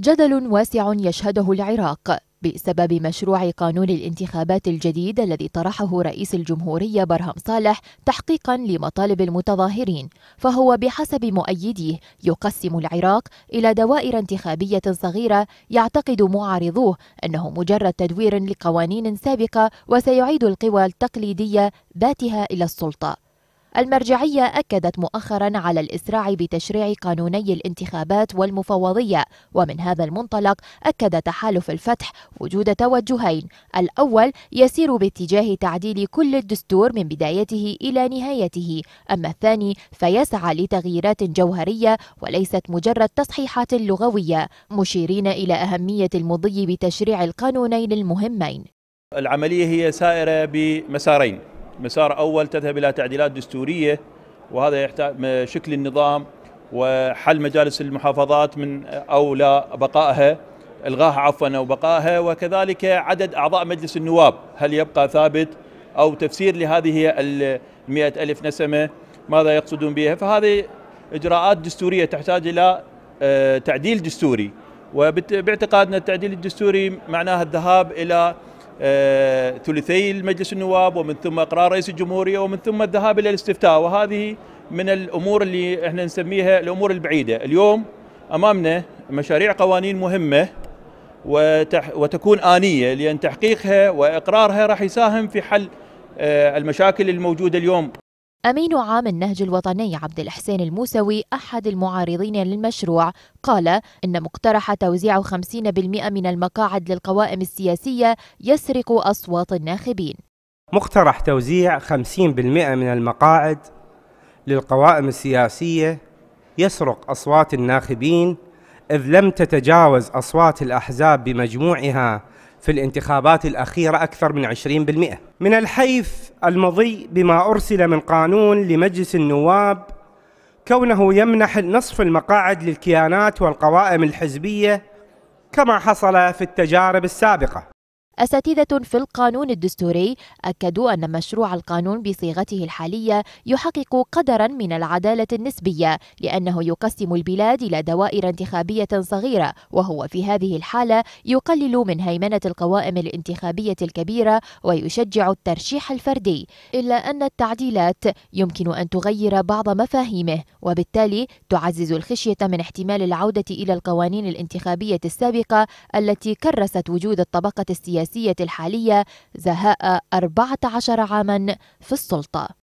جدل واسع يشهده العراق بسبب مشروع قانون الانتخابات الجديد الذي طرحه رئيس الجمهورية برهم صالح تحقيقا لمطالب المتظاهرين فهو بحسب مؤيديه يقسم العراق إلى دوائر انتخابية صغيرة يعتقد معارضوه أنه مجرد تدوير لقوانين سابقة وسيعيد القوى التقليدية ذاتها إلى السلطة المرجعية أكدت مؤخرا على الإسراع بتشريع قانوني الانتخابات والمفوضية ومن هذا المنطلق أكد تحالف الفتح وجود توجهين الأول يسير باتجاه تعديل كل الدستور من بدايته إلى نهايته أما الثاني فيسعى لتغييرات جوهرية وليست مجرد تصحيحات لغوية مشيرين إلى أهمية المضي بتشريع القانونين المهمين العملية هي سائرة بمسارين مسار أول تذهب إلى تعديلات دستورية وهذا يحتاج شكل النظام وحل مجالس المحافظات من أو لا بقائها إلغاها عفوا أو بقائها وكذلك عدد أعضاء مجلس النواب هل يبقى ثابت أو تفسير لهذه المئة ألف نسمة ماذا يقصدون بها فهذه إجراءات دستورية تحتاج إلى آه، تعديل دستوري وباعتقادنا التعديل الدستوري معناه الذهاب إلى آه، ثلثي المجلس النواب ومن ثم اقرار رئيس الجمهوريه ومن ثم الذهاب الى الاستفتاء وهذه من الامور اللي احنا نسميها الامور البعيده، اليوم امامنا مشاريع قوانين مهمه وتح وتكون انيه لان تحقيقها واقرارها راح يساهم في حل آه، المشاكل الموجوده اليوم أمين عام النهج الوطني عبد الإحسان الموسوي أحد المعارضين للمشروع قال إن مقترح توزيع 50% من المقاعد للقوائم السياسية يسرق أصوات الناخبين مقترح توزيع 50% من المقاعد للقوائم السياسية يسرق أصوات الناخبين إذ لم تتجاوز أصوات الأحزاب بمجموعها في الانتخابات الأخيرة أكثر من 20% من الحيف المضي بما أرسل من قانون لمجلس النواب كونه يمنح نصف المقاعد للكيانات والقوائم الحزبية كما حصل في التجارب السابقة أساتذة في القانون الدستوري أكدوا أن مشروع القانون بصيغته الحالية يحقق قدرا من العدالة النسبية لأنه يقسم البلاد إلى دوائر انتخابية صغيرة وهو في هذه الحالة يقلل من هيمنة القوائم الانتخابية الكبيرة ويشجع الترشيح الفردي إلا أن التعديلات يمكن أن تغير بعض مفاهيمه وبالتالي تعزز الخشية من احتمال العودة إلى القوانين الانتخابية السابقة التي كرست وجود الطبقة السياسية السياسية الحالية زهاء 14 عاما في السلطة